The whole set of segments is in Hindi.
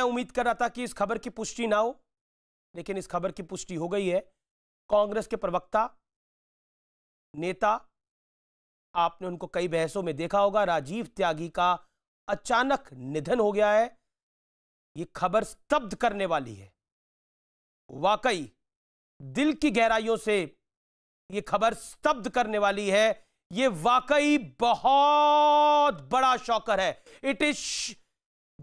मैं उम्मीद कर रहा था कि इस खबर की पुष्टि ना हो लेकिन इस खबर की पुष्टि हो गई है कांग्रेस के प्रवक्ता नेता आपने उनको कई बहसों में देखा होगा राजीव त्यागी का अचानक निधन हो गया है यह खबर स्तब्ध करने वाली है वाकई दिल की गहराइयों से यह खबर स्तब्ध करने वाली है यह वाकई बहुत बड़ा शौकर है इट इज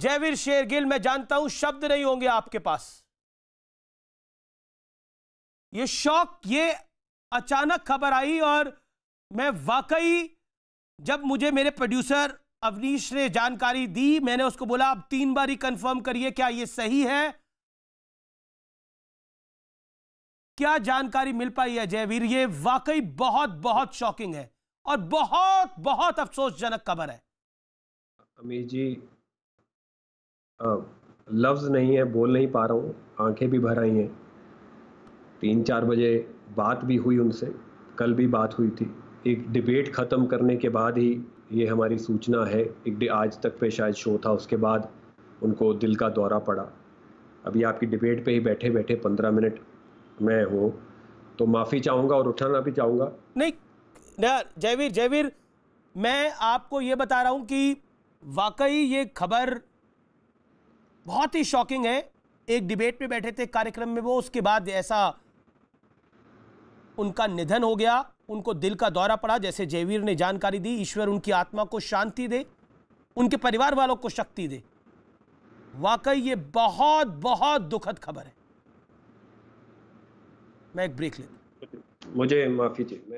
जयवीर शेरगिल मैं जानता हूं शब्द नहीं होंगे आपके पास ये शौक ये अचानक खबर आई और मैं वाकई जब मुझे मेरे प्रोड्यूसर अवनीश ने जानकारी दी मैंने उसको बोला आप तीन बार ही कंफर्म करिए क्या ये सही है क्या जानकारी मिल पाई है जयवीर ये वाकई बहुत बहुत शॉकिंग है और बहुत बहुत अफसोसजनक खबर है अमीर जी लफ्ज़ नहीं है बोल नहीं पा रहा हूँ आंखें भी भर आई हैं तीन चार बजे बात भी हुई उनसे कल भी बात हुई थी एक डिबेट ख़त्म करने के बाद ही ये हमारी सूचना है एक आज तक पे शायद शो था उसके बाद उनको दिल का दौरा पड़ा अभी आपकी डिबेट पे ही बैठे बैठे पंद्रह मिनट मैं हूँ तो माफ़ी चाहूँगा और उठाना भी चाहूँगा नहीं जयवीर जयवीर मैं आपको ये बता रहा हूँ कि वाकई ये खबर बहुत ही शॉकिंग है एक डिबेट में बैठे थे कार्यक्रम में वो उसके बाद ऐसा उनका निधन हो गया उनको दिल का दौरा पड़ा जैसे जयवीर ने जानकारी दी ईश्वर उनकी आत्मा को शांति दे उनके परिवार वालों को शक्ति दे वाकई ये बहुत बहुत दुखद खबर है मैं एक ब्रेक लेता मुझे माफी चाहिए